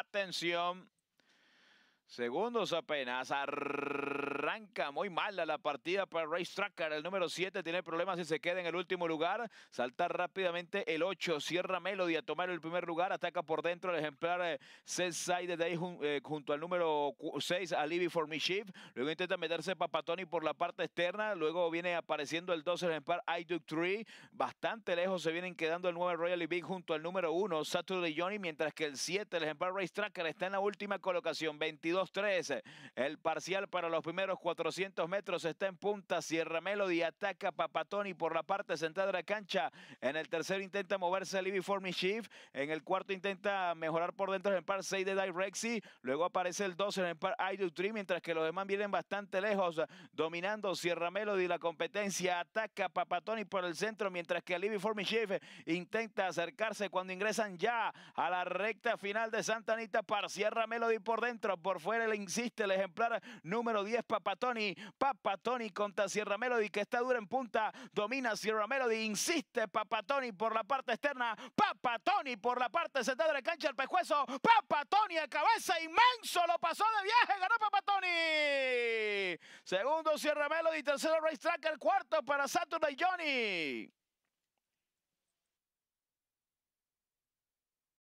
Atención. Segundos apenas. Arranca muy mala la partida para Race Tracker El número 7 tiene problemas y se queda en el último lugar. salta rápidamente el 8. Cierra Melody a tomar el primer lugar. Ataca por dentro el ejemplar eh, Sensei de Day eh, junto al número 6, Alibi for Me Luego intenta meterse Papatoni por la parte externa. Luego viene apareciendo el 12, el ejemplar I 3. Bastante lejos se vienen quedando el 9 Royal Big junto al número 1, Saturday Johnny. Mientras que el 7, el ejemplar Race Tracker está en la última colocación. 22-13. El parcial para los primeros 400 metros está en punta. Sierra Melody ataca Papatoni por la parte central de la cancha. En el tercero intenta moverse Libby Formy En el cuarto intenta mejorar por dentro el par 6 de Direxi. Luego aparece el 2 en el par I Tree mientras que los demás vienen bastante lejos, dominando Sierra Melody la competencia. Ataca Papatoni por el centro, mientras que Libby Formy intenta acercarse cuando ingresan ya a la recta final de Santa Anita para Sierra Melody por dentro. Por fuera le insiste el ejemplar número 10 Papatoni Papa Tony, Papa Tony contra Sierra Melody que está dura en punta, domina Sierra Melody, insiste Papa Tony por la parte externa, Papa Tony por la parte central de la cancha, el pescuezo, Papa Tony a cabeza inmenso, lo pasó de viaje, ganó Papa Tony. Segundo Sierra Melody, tercero Race Tracker, cuarto para Saturday Johnny.